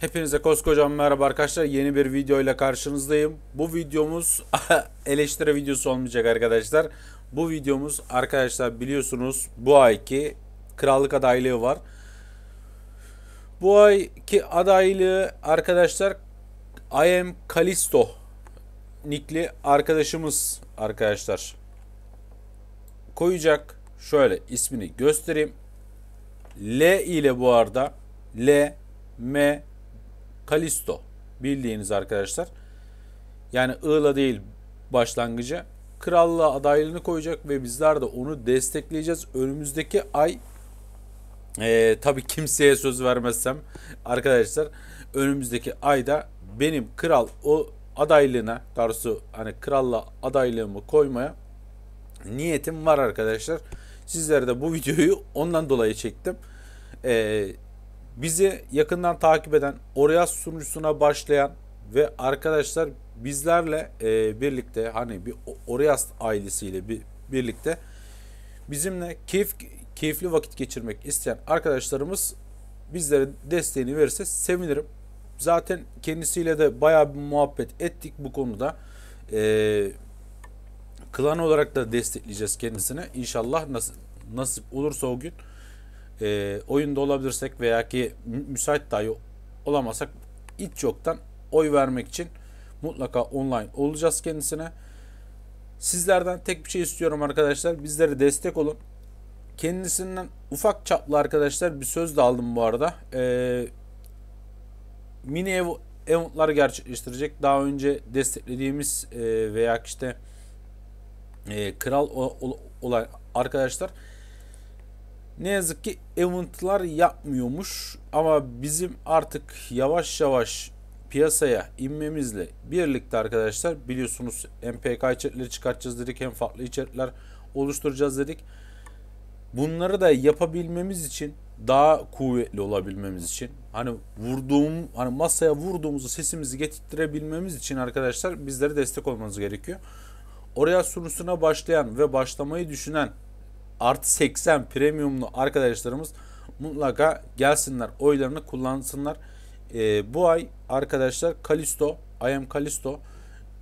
Hepinize koskocaman merhaba arkadaşlar. Yeni bir video ile karşınızdayım. Bu videomuz eleştiri videosu olmayacak arkadaşlar. Bu videomuz arkadaşlar biliyorsunuz bu ayki krallık adaylığı var. Bu ayki adaylığı arkadaşlar I am Kalisto nikli arkadaşımız arkadaşlar. Koyacak şöyle ismini göstereyim. L ile bu arada L M Kalisto bildiğiniz arkadaşlar. Yani I'la değil başlangıcı. Krallığa adaylığını koyacak ve bizler de onu destekleyeceğiz. Önümüzdeki ay e, tabii kimseye söz vermezsem arkadaşlar önümüzdeki ayda benim kral o adaylığına darsu hani kralla adaylığımı koymaya niyetim var arkadaşlar. Sizlere de bu videoyu ondan dolayı çektim. Eee Bizi yakından takip eden, oraya sunucusuna başlayan ve arkadaşlar bizlerle e, birlikte hani bir Orias ailesiyle bir, birlikte bizimle keyif keyifli vakit geçirmek isteyen arkadaşlarımız bizlere desteğini verirse sevinirim. Zaten kendisiyle de bayağı bir muhabbet ettik bu konuda. Ee, klan olarak da destekleyeceğiz kendisine. İnşallah nasip, nasip olursa o gün e, oyunda olabilirsek veya ki müsait dahi olamasak hiç yoktan oy vermek için mutlaka online olacağız kendisine. Sizlerden tek bir şey istiyorum arkadaşlar. Bizlere destek olun. Kendisinden ufak çaplı arkadaşlar bir söz de aldım bu arada. Ee, mini ev, eventlar gerçekleştirecek. Daha önce desteklediğimiz e, veya işte e, kral olan arkadaşlar ne yazık ki eventlar yapmıyormuş ama bizim artık yavaş yavaş piyasaya inmemizle birlikte arkadaşlar biliyorsunuz MPK içerikleri çıkartacağız dedik hem farklı içerikler oluşturacağız dedik. Bunları da yapabilmemiz için daha kuvvetli olabilmemiz için hani vurduğum hani masaya vurduğumuzu sesimizi getirttirebilmemiz için arkadaşlar bizlere destek olmanız gerekiyor. Oraya sunusuna başlayan ve başlamayı düşünen artı 80 premiumlu arkadaşlarımız mutlaka gelsinler oylarını kullansınlar. E, bu ay arkadaşlar Kalisto, I am Kalisto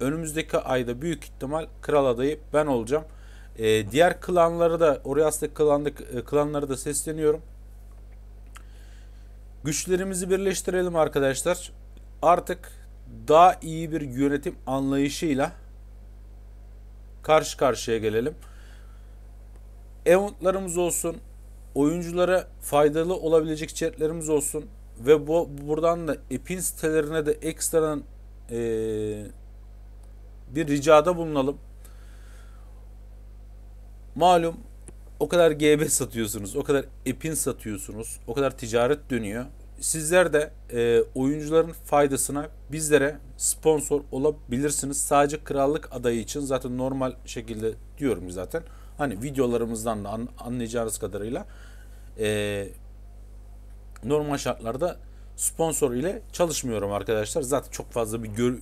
önümüzdeki ayda büyük ihtimal kral adayı ben olacağım. E, diğer klanları da Orias'taki klandık, e, klanları da sesleniyorum. Güçlerimizi birleştirelim arkadaşlar. Artık daha iyi bir yönetim anlayışıyla karşı karşıya gelelim e-umutlarımız olsun, oyunculara faydalı olabilecek içeriklerimiz olsun ve bu buradan da epin sitelerine de ekstradan e, bir ricada bulunalım. Malum o kadar GB satıyorsunuz, o kadar epin satıyorsunuz, o kadar ticaret dönüyor. Sizler de e, oyuncuların faydasına bizlere sponsor olabilirsiniz. Sadece krallık adayı için zaten normal şekilde diyorum zaten. Hani videolarımızdan da anlayacağınız kadarıyla e, normal şartlarda sponsor ile çalışmıyorum arkadaşlar. Zaten çok fazla bir gör,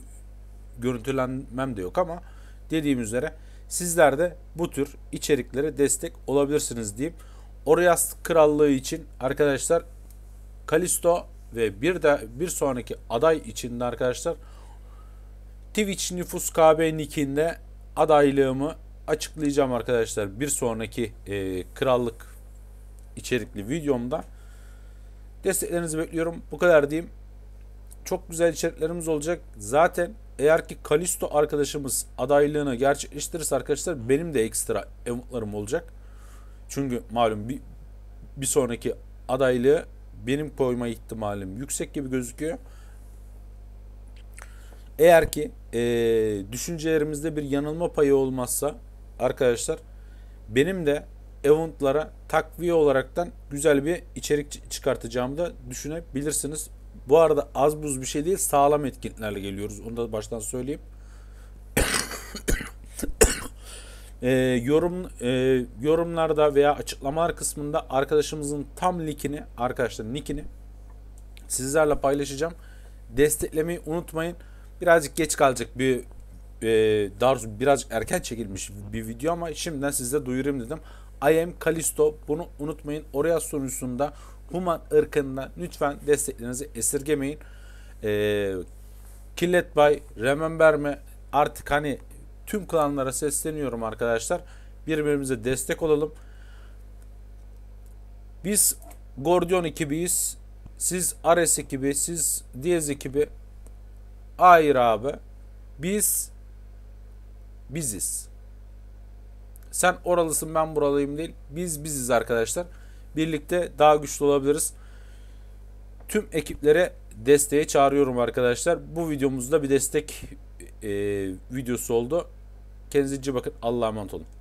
görüntülenmem de yok ama dediğim üzere sizler de bu tür içeriklere destek olabilirsiniz diyeyim. Orayas Krallığı için arkadaşlar Kalisto ve bir de bir sonraki aday için de arkadaşlar Twitch nüfus KB nickinde adaylığımı açıklayacağım arkadaşlar bir sonraki e, krallık içerikli videomda. Desteklerinizi bekliyorum. Bu kadar diyeyim. Çok güzel içeriklerimiz olacak. Zaten eğer ki Kalisto arkadaşımız adaylığını gerçekleştirirse arkadaşlar benim de ekstra emutlarım olacak. Çünkü malum bir, bir sonraki adaylığı benim koyma ihtimalim yüksek gibi gözüküyor. Eğer ki e, düşüncelerimizde bir yanılma payı olmazsa arkadaşlar benim de eventlara takviye olaraktan güzel bir içerik çıkartacağımı da düşünebilirsiniz. Bu arada az buz bir şey değil sağlam etkinliklerle geliyoruz. Onu da baştan söyleyeyim. e, yorum e, yorumlarda veya açıklamalar kısmında arkadaşımızın tam linkini arkadaşlar linkini sizlerle paylaşacağım. Desteklemeyi unutmayın. Birazcık geç kalacak bir e, dar biraz erken çekilmiş bir video ama şimdiden size duyurayım dedim. I am Kalisto bunu unutmayın. Oraya sonucunda Human ırkından lütfen desteklerinizi esirgemeyin. E, Killet Bay Remember Me artık hani tüm klanlara sesleniyorum arkadaşlar. Birbirimize destek olalım. Biz Gordion ekibiyiz. Siz Ares ekibi, siz Diaz ekibi. Hayır abi. Biz biziz. Sen oralısın ben buralıyım değil. Biz biziz arkadaşlar. Birlikte daha güçlü olabiliriz. Tüm ekiplere desteğe çağırıyorum arkadaşlar. Bu videomuzda bir destek e, videosu oldu. Kendinize iyi bakın. Allah'a emanet olun.